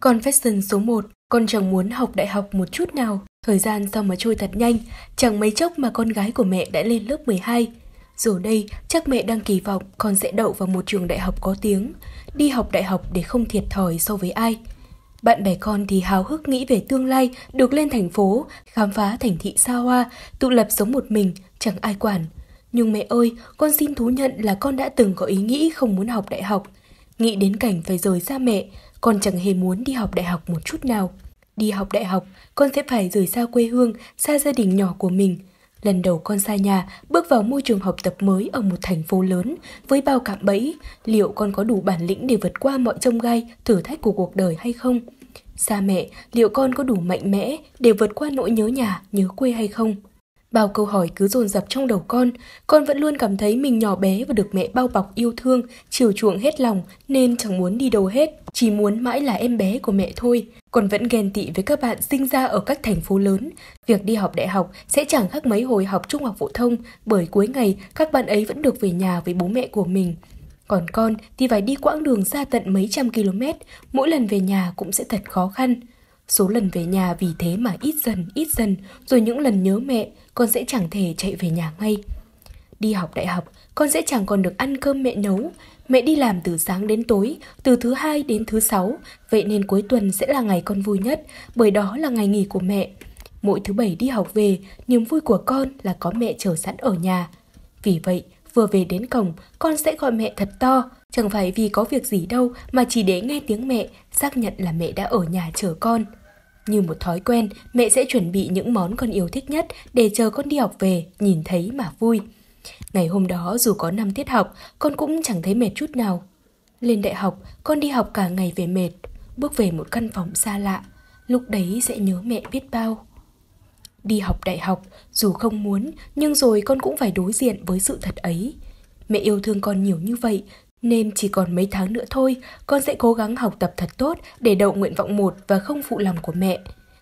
Confession số 1, con chẳng muốn học đại học một chút nào, thời gian sao mà trôi thật nhanh, chẳng mấy chốc mà con gái của mẹ đã lên lớp 12. Dù đây, chắc mẹ đang kỳ vọng con sẽ đậu vào một trường đại học có tiếng, đi học đại học để không thiệt thòi so với ai. Bạn bè con thì háo hức nghĩ về tương lai, được lên thành phố, khám phá thành thị xa hoa, tự lập sống một mình, chẳng ai quản. Nhưng mẹ ơi, con xin thú nhận là con đã từng có ý nghĩ không muốn học đại học. Nghĩ đến cảnh phải rời xa mẹ, con chẳng hề muốn đi học đại học một chút nào. Đi học đại học, con sẽ phải rời xa quê hương, xa gia đình nhỏ của mình. Lần đầu con xa nhà, bước vào môi trường học tập mới ở một thành phố lớn, với bao cạm bẫy, liệu con có đủ bản lĩnh để vượt qua mọi trông gai, thử thách của cuộc đời hay không? Xa mẹ, liệu con có đủ mạnh mẽ để vượt qua nỗi nhớ nhà, nhớ quê hay không? Bao câu hỏi cứ dồn dập trong đầu con, con vẫn luôn cảm thấy mình nhỏ bé và được mẹ bao bọc yêu thương, chiều chuộng hết lòng nên chẳng muốn đi đâu hết, chỉ muốn mãi là em bé của mẹ thôi. Con vẫn ghen tị với các bạn sinh ra ở các thành phố lớn. Việc đi học đại học sẽ chẳng khác mấy hồi học trung học phổ thông bởi cuối ngày các bạn ấy vẫn được về nhà với bố mẹ của mình. Còn con thì phải đi quãng đường xa tận mấy trăm km, mỗi lần về nhà cũng sẽ thật khó khăn. Số lần về nhà vì thế mà ít dần, ít dần, rồi những lần nhớ mẹ, con sẽ chẳng thể chạy về nhà ngay. Đi học đại học, con sẽ chẳng còn được ăn cơm mẹ nấu. Mẹ đi làm từ sáng đến tối, từ thứ hai đến thứ sáu, vậy nên cuối tuần sẽ là ngày con vui nhất, bởi đó là ngày nghỉ của mẹ. Mỗi thứ bảy đi học về, niềm vui của con là có mẹ chờ sẵn ở nhà. Vì vậy, vừa về đến cổng, con sẽ gọi mẹ thật to, chẳng phải vì có việc gì đâu mà chỉ để nghe tiếng mẹ xác nhận là mẹ đã ở nhà chờ con. Như một thói quen, mẹ sẽ chuẩn bị những món con yêu thích nhất để chờ con đi học về, nhìn thấy mà vui. Ngày hôm đó dù có năm tiết học, con cũng chẳng thấy mệt chút nào. Lên đại học, con đi học cả ngày về mệt, bước về một căn phòng xa lạ, lúc đấy sẽ nhớ mẹ biết bao. Đi học đại học, dù không muốn, nhưng rồi con cũng phải đối diện với sự thật ấy. Mẹ yêu thương con nhiều như vậy, nên chỉ còn mấy tháng nữa thôi, con sẽ cố gắng học tập thật tốt để đậu nguyện vọng một và không phụ lòng của mẹ.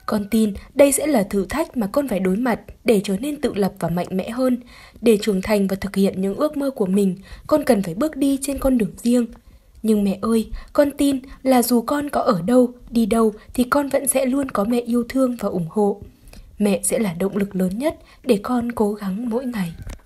Con tin đây sẽ là thử thách mà con phải đối mặt để trở nên tự lập và mạnh mẽ hơn. Để trưởng thành và thực hiện những ước mơ của mình, con cần phải bước đi trên con đường riêng. Nhưng mẹ ơi, con tin là dù con có ở đâu, đi đâu thì con vẫn sẽ luôn có mẹ yêu thương và ủng hộ. Mẹ sẽ là động lực lớn nhất để con cố gắng mỗi ngày.